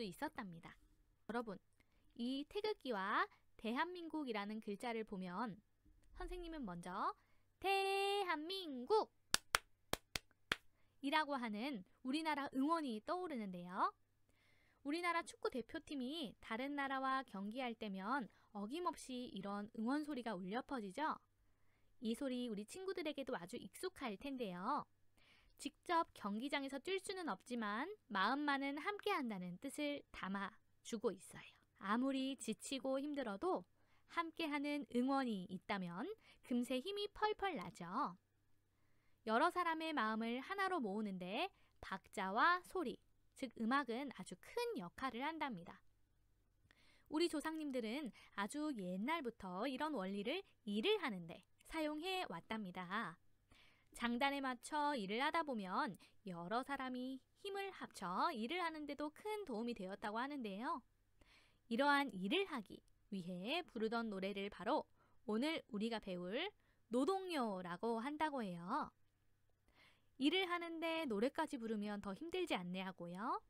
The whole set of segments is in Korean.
수 있었답니다. 여러분, 이 태극기와 대한민국이라는 글자를 보면 선생님은 먼저 대한민국! 이라고 하는 우리나라 응원이 떠오르는데요. 우리나라 축구 대표팀이 다른 나라와 경기할 때면 어김없이 이런 응원 소리가 울려 퍼지죠? 이 소리 우리 친구들에게도 아주 익숙할 텐데요. 직접 경기장에서 뛸 수는 없지만 마음만은 함께 한다는 뜻을 담아 주고 있어요. 아무리 지치고 힘들어도 함께하는 응원이 있다면 금세 힘이 펄펄 나죠. 여러 사람의 마음을 하나로 모으는데 박자와 소리, 즉 음악은 아주 큰 역할을 한답니다. 우리 조상님들은 아주 옛날부터 이런 원리를 일을 하는데 사용해 왔답니다. 장단에 맞춰 일을 하다 보면 여러 사람이 힘을 합쳐 일을 하는데도 큰 도움이 되었다고 하는데요. 이러한 일을 하기 위해 부르던 노래를 바로 오늘 우리가 배울 노동요라고 한다고 해요. 일을 하는데 노래까지 부르면 더 힘들지 않냐고요?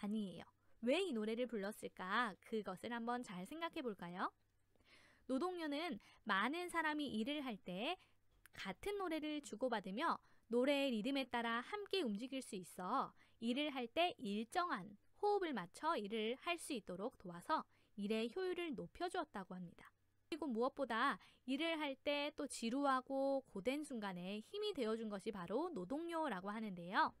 아니에요. 왜 이 노래를 불렀을까? 그것을 한번 잘 생각해 볼까요? 노동요는 많은 사람이 일을 할때 같은 노래를 주고받으며 노래의 리듬에 따라 함께 움직일 수 있어 일을 할 때 일정한 호흡을 맞춰 일을 할 수 있도록 도와서 일의 효율을 높여주었다고 합니다. 그리고 무엇보다 일을 할 때 또 지루하고 고된 순간에 힘이 되어준 것이 바로 노동요라고 하는데요.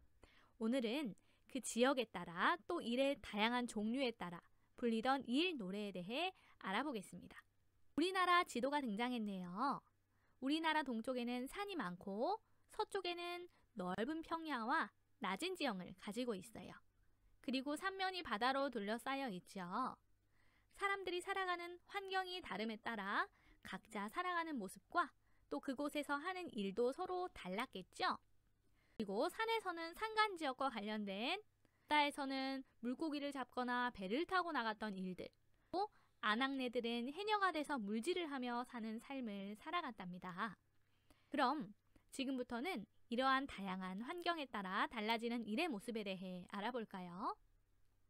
오늘은 그 지역에 따라 또 일의 다양한 종류에 따라 불리던 일 노래에 대해 알아보겠습니다. 우리나라 지도가 등장했네요. 우리나라 동쪽에는 산이 많고 서쪽에는 넓은 평야와 낮은 지형을 가지고 있어요. 그리고 산면이 바다로 둘러싸여 있죠 사람들이 살아가는 환경이 다름에 따라 각자 살아가는 모습과 또 그곳에서 하는 일도 서로 달랐겠죠. 그리고 산에서는 산간 지역과 관련된 바다에서는 물고기를 잡거나 배를 타고 나갔던 일들 아낙네들은 해녀가 돼서 물질을 하며 사는 삶을 살아갔답니다. 그럼 지금부터는 이러한 다양한 환경에 따라 달라지는 일의 모습에 대해 알아볼까요?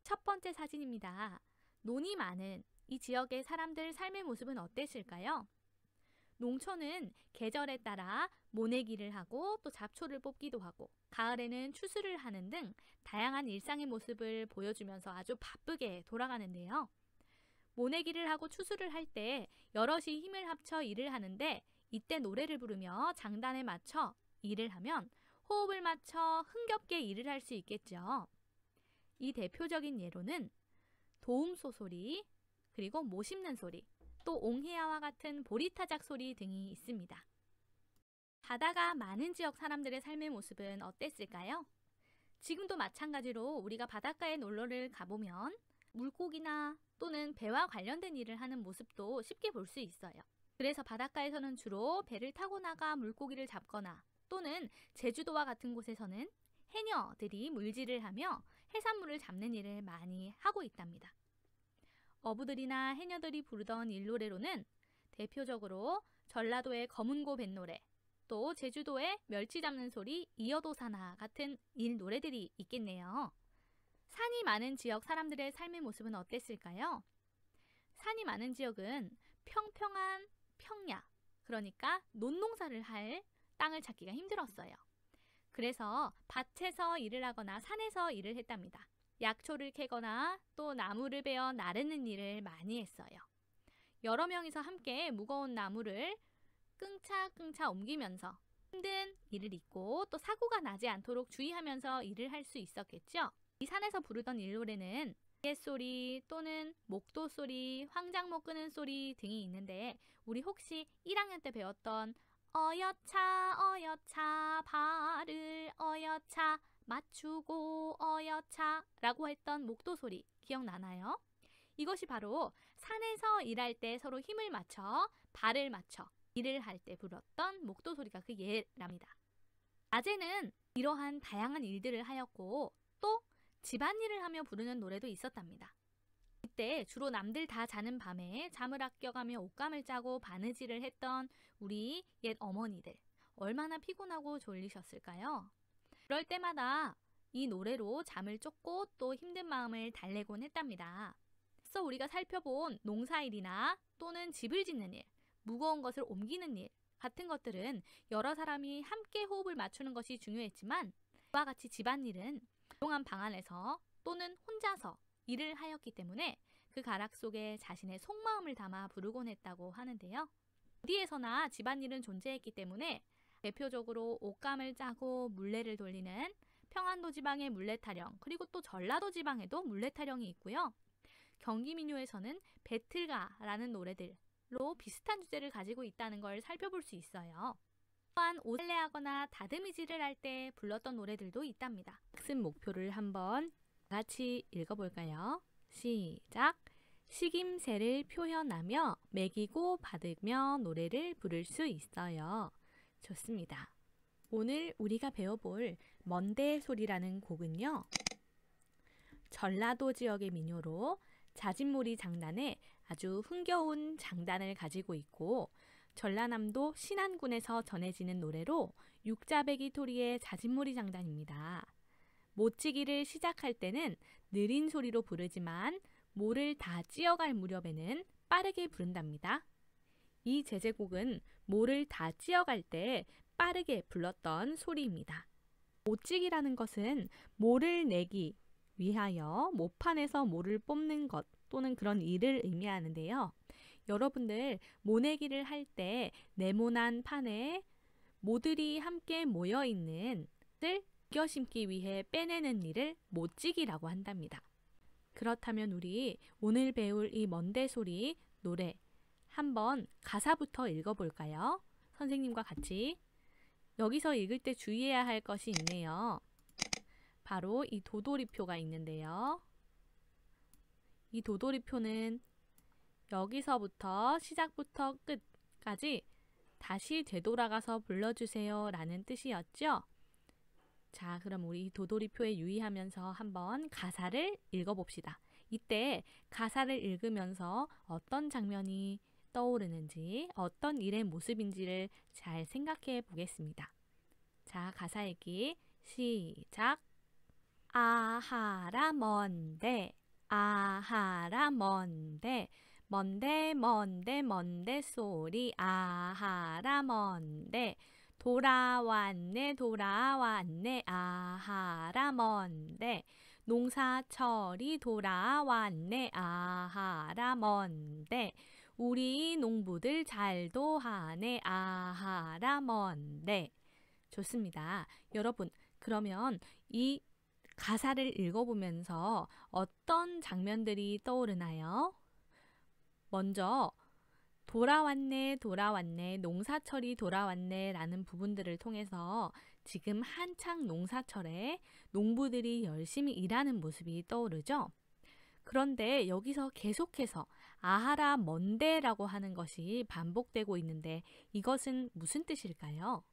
첫 번째 사진입니다. 논이 많은 이 지역의 사람들 삶의 모습은 어땠을까요? 농촌은 계절에 따라 모내기를 하고 또 잡초를 뽑기도 하고 가을에는 추수를 하는 등 다양한 일상의 모습을 보여주면서 아주 바쁘게 돌아가는데요. 모내기를 하고 추수를 할 때 여럿이 힘을 합쳐 일을 하는데 이때 노래를 부르며 장단에 맞춰 일을 하면 호흡을 맞춰 흥겹게 일을 할 수 있겠죠. 이 대표적인 예로는 도움소 소리, 그리고 모심는 소리, 또 옹해야와 같은 보리타작 소리 등이 있습니다. 바다가 많은 지역 사람들의 삶의 모습은 어땠을까요? 지금도 마찬가지로 우리가 바닷가에 놀러를 가보면 물고기나 또는 배와 관련된 일을 하는 모습도 쉽게 볼 수 있어요. 그래서 바닷가에서는 주로 배를 타고 나가 물고기를 잡거나 또는 제주도와 같은 곳에서는 해녀들이 물질을 하며 해산물을 잡는 일을 많이 하고 있답니다. 어부들이나 해녀들이 부르던 일노래로는 대표적으로 전라도의 검은고 뱃노래, 또 제주도의 멸치 잡는 소리 이어도사나 같은 일노래들이 있겠네요. 산이 많은 지역 사람들의 삶의 모습은 어땠을까요? 산이 많은 지역은 평평한 평야, 그러니까 논농사를 할 땅을 찾기가 힘들었어요. 그래서 밭에서 일을 하거나 산에서 일을 했답니다. 약초를 캐거나 또 나무를 베어 나르는 일을 많이 했어요. 여러 명이서 함께 무거운 나무를 끙차끙차 옮기면서 힘든 일을 잊고 또 사고가 나지 않도록 주의하면서 일을 할 수 있었겠죠. 이 산에서 부르던 일노래는 소리 또는 목도 소리, 황장목 끄는 소리 등이 있는데 우리 혹시 1학년 때 배웠던 어여차 어여차 발을 어여차 맞추고 어여차 라고 했던 목도 소리 기억나나요? 이것이 바로 산에서 일할 때 서로 힘을 맞춰 발을 맞춰 일을 할 때불었던 목도 소리가 그 예랍니다. 낮에는 이러한 다양한 일들을 하였고 또 집안일을 하며 부르는 노래도 있었답니다. 이때 주로 남들 다 자는 밤에 잠을 아껴가며 옷감을 짜고 바느질을 했던 우리 옛 어머니들 얼마나 피곤하고 졸리셨을까요? 그럴 때마다 이 노래로 잠을 쫓고 또 힘든 마음을 달래곤 했답니다. 그래서 우리가 살펴본 농사일이나 또는 집을 짓는 일, 무거운 것을 옮기는 일 같은 것들은 여러 사람이 함께 호흡을 맞추는 것이 중요했지만 이와 같이 집안일은 조용한 방 안에서 또는 혼자서 일을 하였기 때문에 그 가락 속에 자신의 속마음을 담아 부르곤 했다고 하는데요. 어디에서나 집안일은 존재했기 때문에 대표적으로 옷감을 짜고 물레를 돌리는 평안도 지방의 물레 타령, 그리고 또 전라도 지방에도 물레 타령이 있고요. 경기 민요에서는 배틀가라는 노래들로 비슷한 주제를 가지고 있다는 걸 살펴볼 수 있어요. 또한 옷을레하거나 다듬이질을 할 때 불렀던 노래들도 있답니다. 학습 목표를 한번 같이 읽어볼까요? 시작! 식임새를 표현하며 매기고 받으며 노래를 부를 수 있어요. 좋습니다. 오늘 우리가 배워볼 먼데 소리라는 곡은요. 전라도 지역의 민요로 자진몰이 장단에 아주 흥겨운 장단을 가지고 있고 전라남도 신안군에서 전해지는 노래로 육자배기 토리의 자진무리 장단입니다. 못치기를 시작할 때는 느린 소리로 부르지만 모를 다찌어갈 무렵에는 빠르게 부른답니다. 이 제제곡은 모를 다찌어갈때 빠르게 불렀던 소리입니다. 못찌기라는 것은 모를 내기 위하여 모판에서 모를 뽑는 것 또는 그런 일을 의미하는데요. 여러분들 모내기를 할 때 네모난 판에 모들이 함께 모여 있는 을껴심기 위해 빼내는 일을 못지기라고 한답니다. 그렇다면 우리 오늘 배울 이 먼데 소리 노래 한번 가사부터 읽어볼까요? 선생님과 같이 여기서 읽을 때 주의해야 할 것이 있네요. 바로 이 도돌이표가 있는데요. 이 도돌이표는 여기서부터 시작부터 끝까지 다시 되돌아가서 불러주세요 라는 뜻이었죠. 자, 그럼 우리 도돌이표에 유의하면서 한번 가사를 읽어봅시다. 이때 가사를 읽으면서 어떤 장면이 떠오르는지 어떤 일의 모습인지를 잘 생각해 보겠습니다. 자, 가사 읽기 시작 아하라 먼데 아하라 먼데 먼데 먼데 먼데 소리 아하라 먼데 돌아왔네 돌아왔네 아하라 먼데 농사철이 돌아왔네 아하라 먼데 우리 농부들 잘도 하네 아하라 먼데 좋습니다. 여러분 그러면 이 가사를 읽어보면서 어떤 장면들이 떠오르나요? 먼저 돌아왔네, 돌아왔네, 농사철이 돌아왔네 라는 부분들을 통해서 지금 한창 농사철에 농부들이 열심히 일하는 모습이 떠오르죠. 그런데 여기서 계속해서 아하라 먼데라고 하는 것이 반복되고 있는데 이것은 무슨 뜻일까요?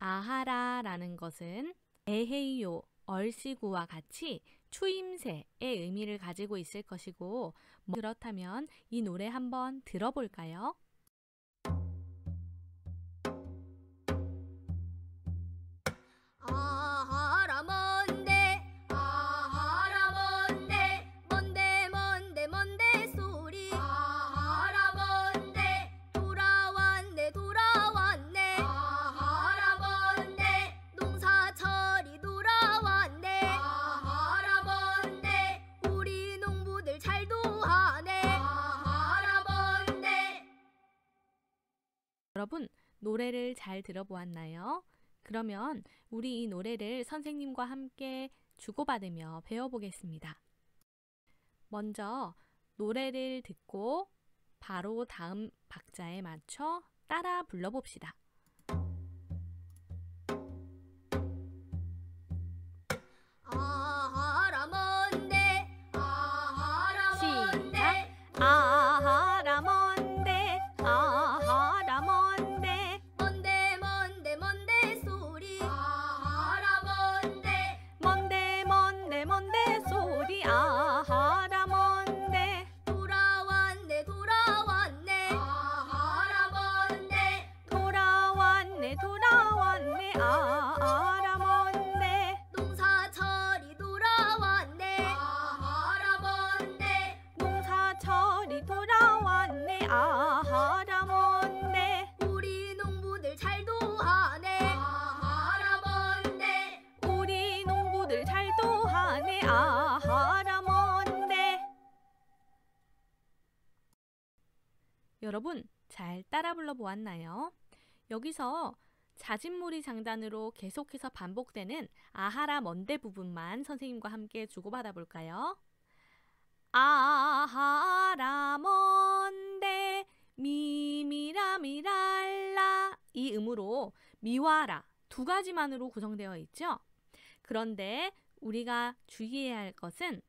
아하라라는 것은 에헤이요 얼씨구와 같이 추임새의 의미를 가지고 있을 것이고 뭐 그렇다면 이 노래 한번 들어볼까요? 여러분, 노래를 잘 들어보았나요? 그러면 우리 이 노래를 선생님과 함께 주고받으며 배워보겠습니다. 먼저 노래를 듣고 바로 다음 박자에 맞춰 따라 불러봅시다. 사람 온대 여러분 잘 따라 불러보았나요? 여기서 자진무리 장단으로 계속해서 반복되는 아하라 먼데 부분만 선생님과 함께 주고받아 볼까요? 아하라 먼데 미미라미랄라 이 음으로 미와라 두 가지만으로 구성되어 있죠? 그런데 우리가 주의해야 할 것은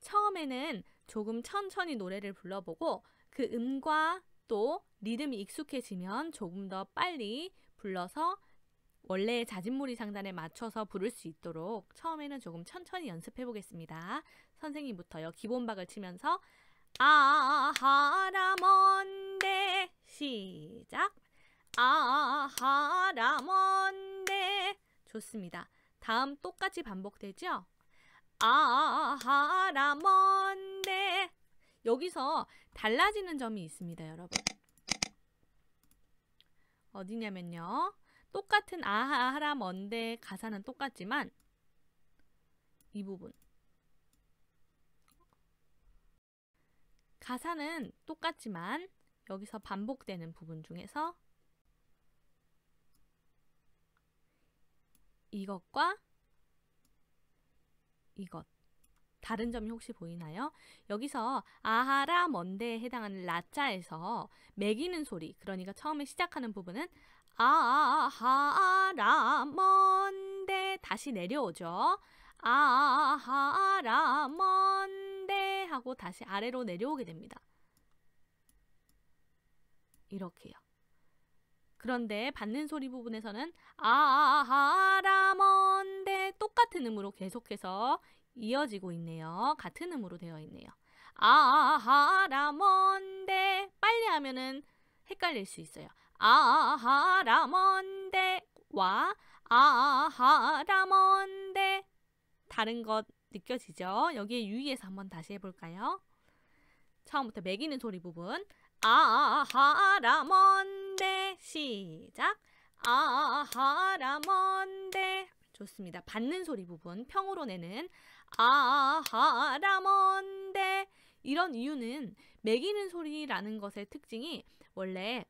처음에는 조금 천천히 노래를 불러보고 그 음과 또 리듬이 익숙해지면 조금 더 빨리 불러서 원래의 자진몰리 상단에 맞춰서 부를 수 있도록 처음에는 조금 천천히 연습해 보겠습니다. 선생님부터요. 기본박을 치면서 아하라먼데 아, 아, 아, 시작 아하라먼데 좋습니다. 다음 똑같이 반복되죠? 아, 하라먼데 아, 아, 아, 네. 여기서 달라지는 점이 있습니다, 여러분. 어디냐면요. 똑같은 아하라먼데 네 가사는 똑같지만 이 부분 가사는 똑같지만 여기서 반복되는 부분 중에서 이것과 이것 다른 점이 혹시 보이나요? 여기서 아하라 먼데에 해당하는 라자에서 매기는 소리 그러니까 처음에 시작하는 부분은 아하라 먼데 다시 내려오죠. 아하라 먼데 하고 다시 아래로 내려오게 됩니다. 이렇게요. 그런데 받는 소리 부분에서는 아하라먼데 똑같은 음으로 계속해서 이어지고 있네요. 같은 음으로 되어 있네요. 아하라먼데 빨리 하면은 헷갈릴 수 있어요. 아하라먼데와 아하라먼데 다른 것 느껴지죠? 여기에 유의해서 한번 다시 해볼까요? 처음부터 매기는 소리 부분 아하라먼데 뭔데 시작 아 하라 뭔데 좋습니다. 받는 소리 부분 평으로 내는 아 하라 뭔데 이런 이유는 매기는 소리라는 것의 특징이 원래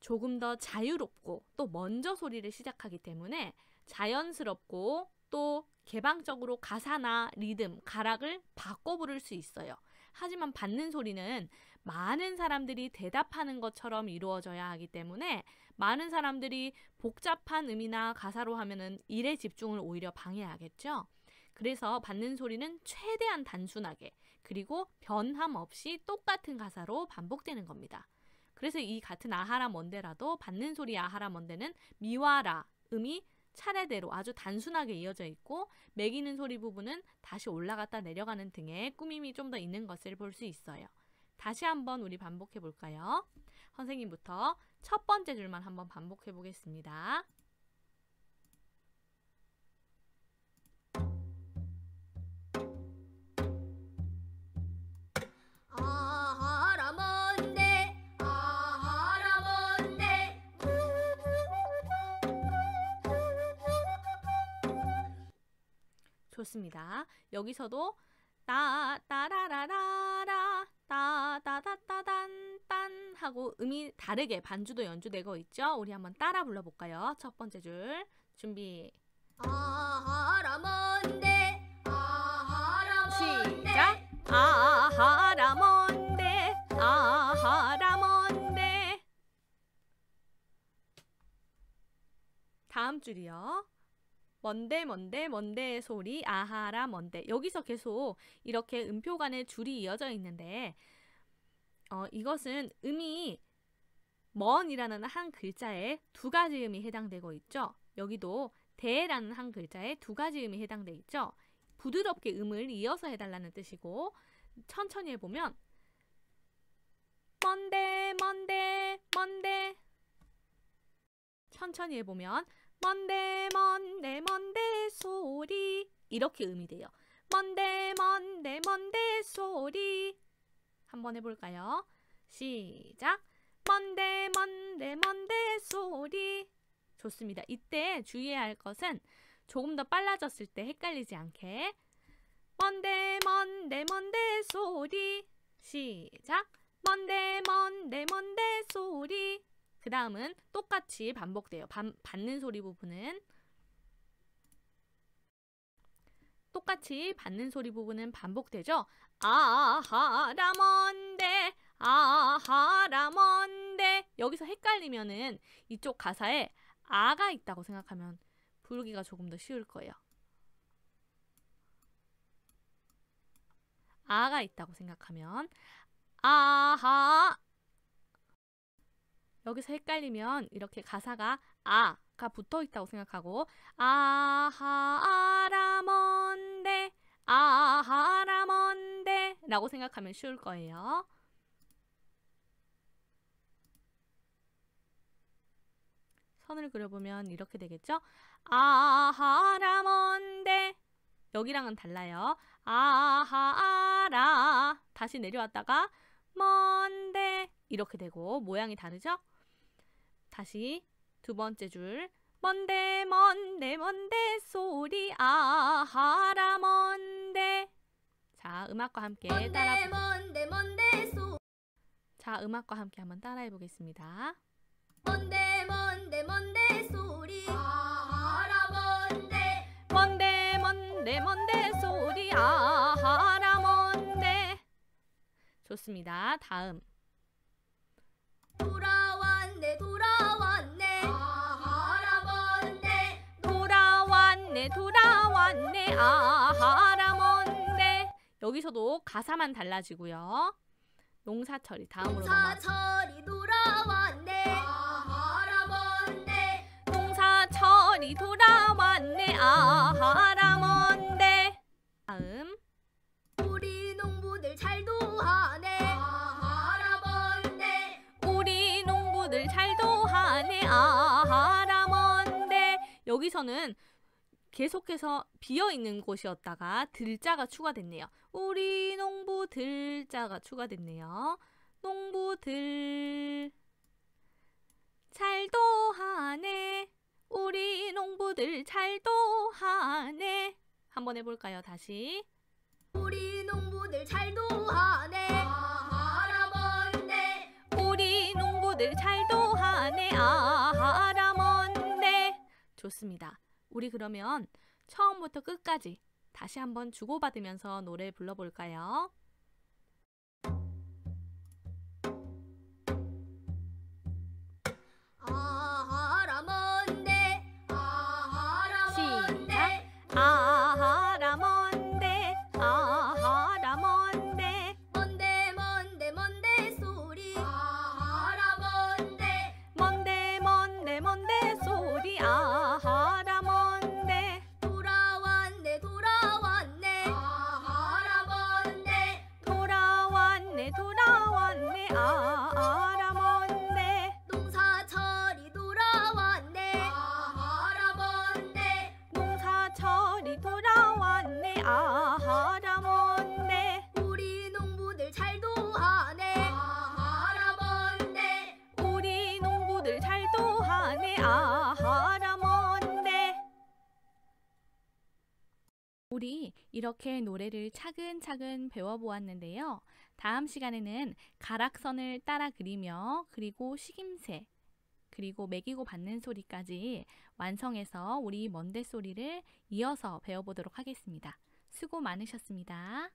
조금 더 자유롭고 또 먼저 소리를 시작하기 때문에 자연스럽고 또 개방적으로 가사나 리듬, 가락을 바꿔 부를 수 있어요. 하지만 받는 소리는 많은 사람들이 대답하는 것처럼 이루어져야 하기 때문에 많은 사람들이 복잡한 음이나 가사로 하면은 일에 집중을 오히려 방해하겠죠. 그래서 받는 소리는 최대한 단순하게 그리고 변함 없이 똑같은 가사로 반복되는 겁니다. 그래서 이 같은 아하라 먼데라도 받는 소리 아하라 먼데는 미와라 음이 차례대로 아주 단순하게 이어져 있고 매기는 소리 부분은 다시 올라갔다 내려가는 등의 꾸밈이 좀 더 있는 것을 볼 수 있어요. 다시 한번 우리 반복해 볼까요? 선생님부터 첫 번째 줄만 한번 반복해 보겠습니다. 좋습니다. 여기서도 따 따라라라라 따따따다단딴 하고 음이 다르게 반주도 연주되고 있죠. 우리 한번 따라 불러볼까요? 첫 번째 줄 준비. 아하라몬데 아하라몬데 시작. 아하라몬데 아하라몬데 다음 줄이요. 먼데 먼데 먼데의 소리 아하라 먼데 여기서 계속 이렇게 음표 간의 줄이 이어져 있는데 어, 이것은 음이 먼이라는 한 글자에 두 가지 음이 해당되고 있죠. 여기도 대라는 한 글자에 두 가지 음이 해당되어 있죠. 부드럽게 음을 이어서 해달라는 뜻이고 천천히 해보면 먼데 먼데 먼데 천천히 해보면 먼데 먼데 먼데 소리 이렇게 음이 돼요. 먼데 먼데 먼데 소리 한번 해볼까요? 시작 먼데 먼데 먼데 소리 좋습니다. 이때 주의해야 할 것은 조금 더 빨라졌을 때 헷갈리지 않게 먼데 먼데 먼데 소리 시작 먼데 먼데 먼데 소리 그 다음은 똑같이 반복돼요. 반, 받는 소리 부분은 똑같이 받는 소리 부분은 반복되죠. 아하라 뭔데 아하라 뭔데 여기서 헷갈리면은 이쪽 가사에 아가 있다고 생각하면 부르기가 조금 더 쉬울 거예요. 아가 있다고 생각하면 아하 여기서 헷갈리면 이렇게 가사가 아가 붙어 있다고 생각하고 아하 아 라먼데 아하 라먼데 라고 생각하면 쉬울 거예요. 선을 그려보면 이렇게 되겠죠? 아하라먼데 여기랑은 달라요. 아하라 아 다시 내려왔다가 먼데 이렇게 되고 모양이 다르죠? 다시 두 번째 줄 먼데 먼데 먼데 소리 아하라 먼데 자 음악과 함께 따라 먼데 먼데 자 음악과 함께 한번 따라해 보겠습니다 먼데 먼데 먼데 소리 아하라 먼데 먼데 먼데 먼데 소리 아하라 먼데 좋습니다 다음 돌아왔네 도... 아하라몬데 여기서도 가사만 달라지고요. 농사 처리 다음으로 농사 처리 돌아왔네 아하라몬데 농사 처리 돌아왔네 아하라몬데 다음 우리 농부들 잘도 하네 아하라몬데 우리 농부들 잘도 하네 아하라몬데 여기서는 계속해서 비어 있는 곳이었다가 들자가 추가됐네요. 우리 농부 들자가 추가됐네요. 농부들 잘도 하네. 우리 농부들 잘도 하네. 한번 해볼까요? 다시. 우리 농부들 잘도 하네. 아하라먼데. 우리 농부들 잘도 하네. 아하라먼데. 좋습니다. 우리 그러면 처음부터 끝까지 다시 한번 주고받으면서 노래 불러볼까요? 아하라몬네 우리 농부들 잘도 하네 아하라몬네 우리 농부들 잘도 하네 아하라몬네 우리 이렇게 노래를 차근차근 배워보았는데요. 다음 시간에는 가락선을 따라 그리며 그리고 식임새 그리고 매기고 받는 소리까지 완성해서 우리 먼데 소리를 이어서 배워보도록 하겠습니다. 수고 많으셨습니다.